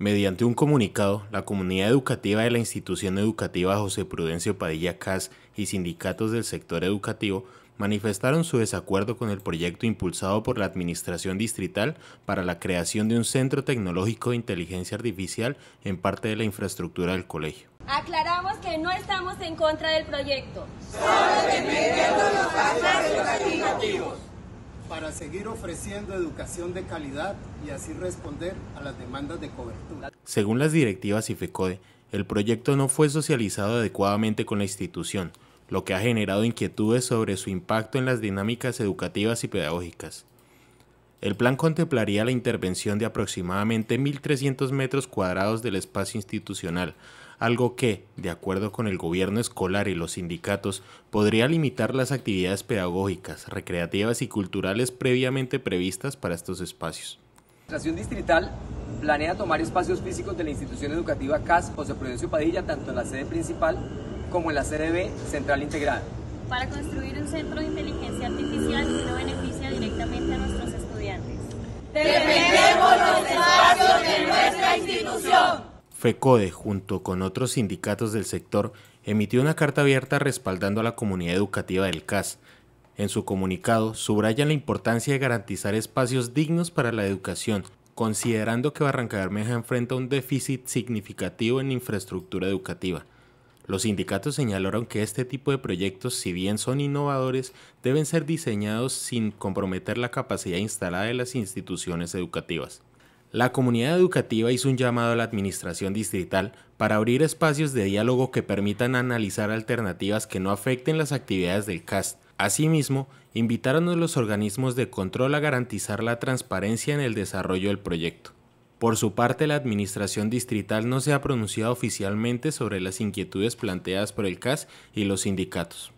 Mediante un comunicado, la comunidad educativa de la institución educativa José Prudencio Padilla Cas y sindicatos del sector educativo manifestaron su desacuerdo con el proyecto impulsado por la Administración Distrital para la creación de un centro tecnológico de inteligencia artificial en parte de la infraestructura del colegio. Aclaramos que no estamos en contra del proyecto para seguir ofreciendo educación de calidad y así responder a las demandas de cobertura. Según las directivas IFECODE, el proyecto no fue socializado adecuadamente con la institución, lo que ha generado inquietudes sobre su impacto en las dinámicas educativas y pedagógicas. El plan contemplaría la intervención de aproximadamente 1.300 metros cuadrados del espacio institucional, algo que, de acuerdo con el gobierno escolar y los sindicatos, podría limitar las actividades pedagógicas, recreativas y culturales previamente previstas para estos espacios. La Administración Distrital planea tomar espacios físicos de la institución educativa CAS José Prudencio Padilla tanto en la sede principal como en la sede B Central Integrada. Para construir un centro de inteligencia artificial que no beneficia directamente a nuestros estudiantes. Defendemos los espacios de nuestra institución. FECODE, junto con otros sindicatos del sector, emitió una carta abierta respaldando a la comunidad educativa del CAS. En su comunicado, subrayan la importancia de garantizar espacios dignos para la educación, considerando que Barranca Bermeja enfrenta un déficit significativo en infraestructura educativa. Los sindicatos señalaron que este tipo de proyectos, si bien son innovadores, deben ser diseñados sin comprometer la capacidad instalada de las instituciones educativas. La comunidad educativa hizo un llamado a la administración distrital para abrir espacios de diálogo que permitan analizar alternativas que no afecten las actividades del CAST. Asimismo, invitaron a los organismos de control a garantizar la transparencia en el desarrollo del proyecto. Por su parte, la Administración Distrital no se ha pronunciado oficialmente sobre las inquietudes planteadas por el CAS y los sindicatos.